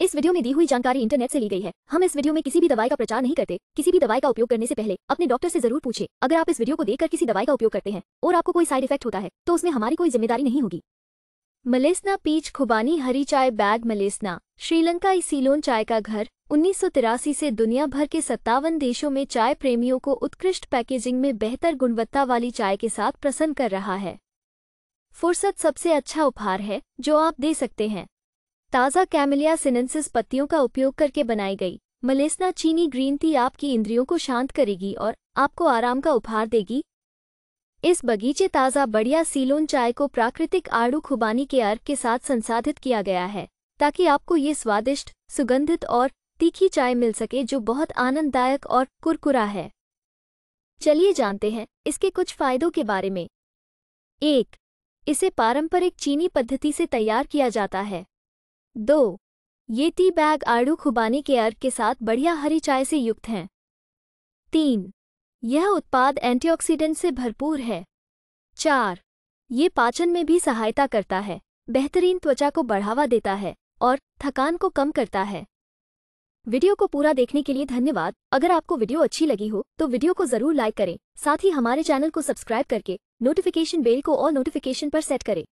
इस वीडियो में दी हुई जानकारी इंटरनेट से ली गई है हम इस वीडियो में किसी भी दवाई का प्रचार नहीं करते किसी भी दवाई का उपयोग करने से पहले अपने डॉक्टर से जरूर पूछे अगर आप इस वीडियो को देखकर किसी दवाई का उपयोग करते हैं और आपको कोई साइड इफेक्ट होता है तो उसमें हमारी कोई जिम्मेदारी नहीं होगी मलेसना पीच खुबानी हरी चाय बैग मलेसना श्रीलंका सीलोन चाय का घर उन्नीस से दुनिया भर के सत्तावन देशों में चाय प्रेमियों को उत्कृष्ट पैकेजिंग में बेहतर गुणवत्ता वाली चाय के साथ प्रसन्न कर रहा है फुर्सत सबसे अच्छा उपहार है जो आप दे सकते हैं ताज़ा कैमिलिया सिनेंसिस पत्तियों का उपयोग करके बनाई गई मलेसना चीनी ग्रीन टी आपकी इंद्रियों को शांत करेगी और आपको आराम का उपहार देगी इस बगीचे ताज़ा बढ़िया सीलोन चाय को प्राकृतिक आड़ू खुबानी के अर्क के साथ संसाधित किया गया है ताकि आपको ये स्वादिष्ट सुगंधित और तीखी चाय मिल सके जो बहुत आनंददायक और कुरकुरा है चलिए जानते हैं इसके कुछ फायदों के बारे में एक इसे पारंपरिक चीनी पद्धति से तैयार किया जाता है दो ये टी बैग आड़ू खुबानी के अर्क के साथ बढ़िया हरी चाय से युक्त हैं तीन यह उत्पाद एंटीऑक्सीडेंट से भरपूर है चार ये पाचन में भी सहायता करता है बेहतरीन त्वचा को बढ़ावा देता है और थकान को कम करता है वीडियो को पूरा देखने के लिए धन्यवाद अगर आपको वीडियो अच्छी लगी हो तो वीडियो को जरूर लाइक करें साथ ही हमारे चैनल को सब्सक्राइब करके नोटिफिकेशन बेल को और नोटिफिकेशन पर सेट करें